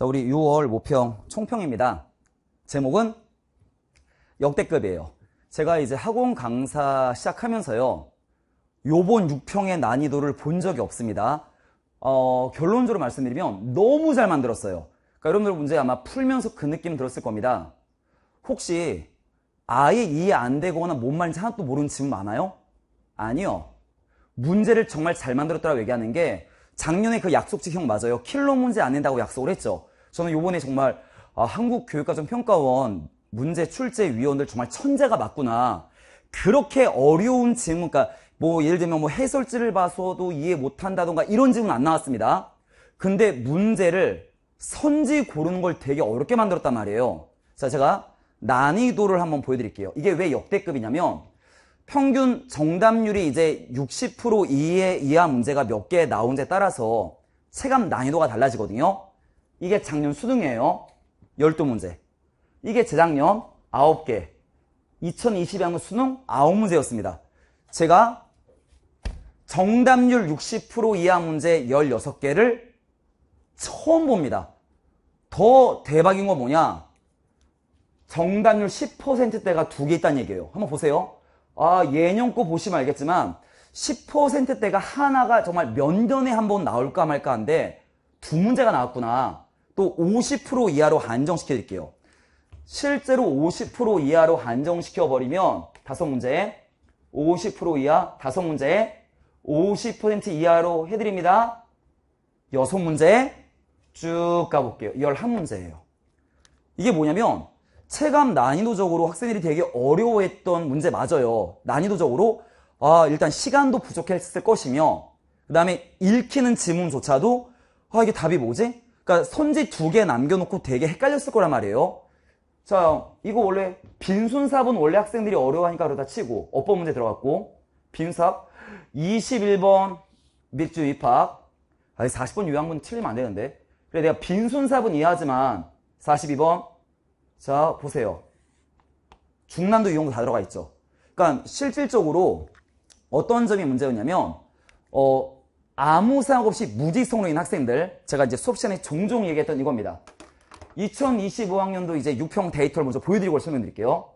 자, 우리 6월 모평 총평입니다. 제목은 역대급이에요. 제가 이제 학원 강사 시작하면서요. 요번 6평의 난이도를 본 적이 없습니다. 어, 결론적으로 말씀드리면 너무 잘 만들었어요. 그러니까 여러분들 문제 아마 풀면서 그 느낌 들었을 겁니다. 혹시 아예 이해 안 되거나 뭔 말인지 하나도 모르는 질문 많아요? 아니요. 문제를 정말 잘 만들었다고 얘기하는 게 작년에 그 약속지형 맞아요. 킬러 문제 안 낸다고 약속을 했죠. 저는 요번에 정말 아, 한국 교육과정 평가원 문제 출제 위원들 정말 천재가 맞구나. 그렇게 어려운 질문, 그러니까 뭐 예를 들면 뭐 해설지를 봐서도 이해 못한다던가 이런 질문 안 나왔습니다. 근데 문제를 선지 고르는 걸 되게 어렵게 만들었단 말이에요. 자, 제가 난이도를 한번 보여드릴게요. 이게 왜 역대급이냐면 평균 정답률이 이제 60% 이하, 이하 문제가 몇 개 나온지에 따라서 체감 난이도가 달라지거든요. 이게 작년 수능이에요. 12문제. 이게 재작년 9개. 2020학년 수능 9문제였습니다. 제가 정답률 60% 이하 문제 16개를 처음 봅니다. 더 대박인 건 뭐냐? 정답률 10%대가 두 개 있다는 얘기예요. 한번 보세요. 아, 예년 거 보시면 알겠지만 10%대가 하나가 정말 몇 년에 한 번 나올까 말까 한데 두 문제가 나왔구나. 또50% 이하로 한정시켜 드릴게요. 실제로 50% 이하로 한정시켜 버리면 다섯 문제에 50% 이하 다섯 문제에 50% 이하로 해드립니다. 여섯 문제 쭉 가볼게요. 11문제예요. 이게 뭐냐면 체감 난이도적으로 학생들이 되게 어려워했던 문제 맞아요. 난이도적으로 아 일단 시간도 부족했을 것이며 그 다음에 읽히는 지문조차도 아 이게 답이 뭐지? 그러니까 선지 두 개 남겨놓고 되게 헷갈렸을 거란 말이에요. 자, 이거 원래 빈손사분 원래 학생들이 어려워하니까 그러다 치고 어법 문제 들어갔고 빈삽 21번 밀주 입학 아니 40번 유학문 틀리면 안 되는데 그래 내가 빈손사분 이해하지만 42번 자 보세요 중남도 유형도 다 들어가 있죠 그러니까 실질적으로 어떤 점이 문제였냐면 어 아무 생각 없이 무지성으로인 학생들 제가 이제 수업 시간에 종종 얘기했던 이겁니다. 2025학년도 이제 6평 데이터를 먼저 보여드리고 설명드릴게요.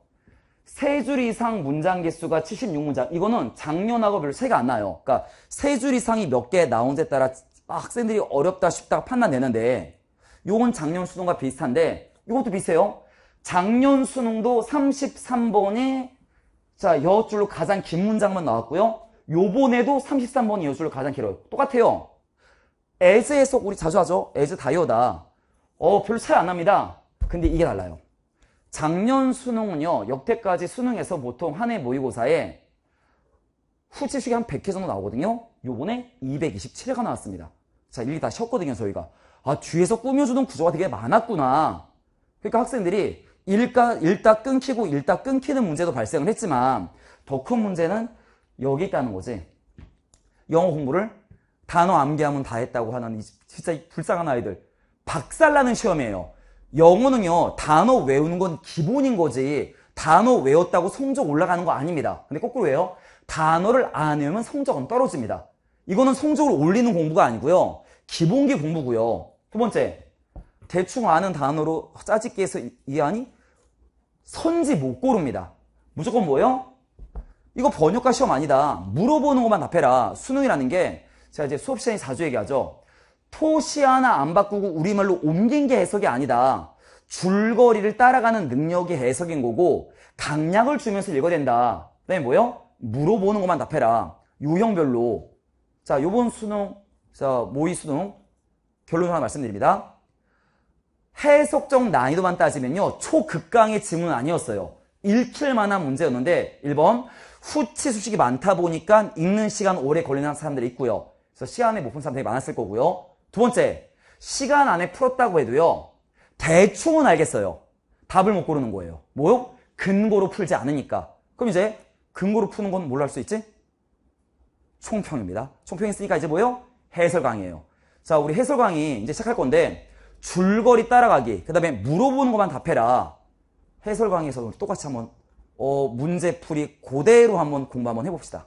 세 줄 이상 문장 개수가 76문장. 이거는 작년하고 별로 차이가 안 나요. 그러니까 세 줄 이상이 몇 개 나온지에 따라 학생들이 어렵다 싶다 판단되는데 이건 작년 수능과 비슷한데 이것도 비슷해요. 작년 수능도 33번이 자 여줄로 가장 긴 문장만 나왔고요. 요번에도 33번이 연수 가장 길어요. 똑같아요. 에즈 해석 우리 자주 하죠. 에즈 다이어다. 어, 별 차이 안 납니다. 근데 이게 달라요. 작년 수능은요. 역대까지 수능에서 보통 한 해 모의고사에 후지식이 한 100회 정도 나오거든요. 요번에 227회가 나왔습니다. 자, 일일다 쉬었거든요, 저희가. 아, 뒤에서 꾸며주는 구조가 되게 많았구나. 그러니까 학생들이 일까, 일다 끊기고 일다 끊기는 문제도 발생을 했지만 더 큰 문제는 여기 있다는 거지. 영어 공부를 단어 암기하면 다 했다고 하는 진짜 불쌍한 아이들 박살나는 시험이에요. 영어는요 단어 외우는 건 기본인 거지 단어 외웠다고 성적 올라가는 거 아닙니다. 근데 거꾸로왜요 단어를 안 외우면 성적은 떨어집니다. 이거는 성적을 올리는 공부가 아니고요. 기본기 공부고요. 두 번째, 대충 아는 단어로 짜집기해서 이해하니? 선지 못 고릅니다. 무조건 뭐예요? 이거 번역가 시험 아니다. 물어보는 것만 답해라. 수능이라는 게 제가 이제 수업 시간에 자주 얘기하죠. 토시 하나 아, 안 바꾸고 우리말로 옮긴 게 해석이 아니다. 줄거리를 따라가는 능력이 해석인 거고 강약을 주면서 읽어야 된다. 그 다음에 뭐요? 물어보는 것만 답해라. 유형별로. 자, 요번 수능, 자, 모의 수능 결론 하나 말씀드립니다. 해석적 난이도만 따지면요. 초극강의 지문은 아니었어요. 읽힐 만한 문제였는데 1번 후치 수식이 많다 보니까 읽는 시간 오래 걸리는 사람들이 있고요. 그래서 시간에 못 푼 사람들이 많았을 거고요. 두 번째, 시간 안에 풀었다고 해도요. 대충은 알겠어요. 답을 못 고르는 거예요. 뭐요? 근거로 풀지 않으니까. 그럼 이제 근거로 푸는 건 뭘 할 수 있지? 총평입니다. 총평 했으니까 이제 뭐예요? 해설 강의예요. 자, 우리 해설 강의 이제 시작할 건데 줄거리 따라가기, 그 다음에 물어보는 것만 답해라. 해설 강의에서도 똑같이 한번 어, 문제풀이 고대로 한번 공부 한번 해봅시다.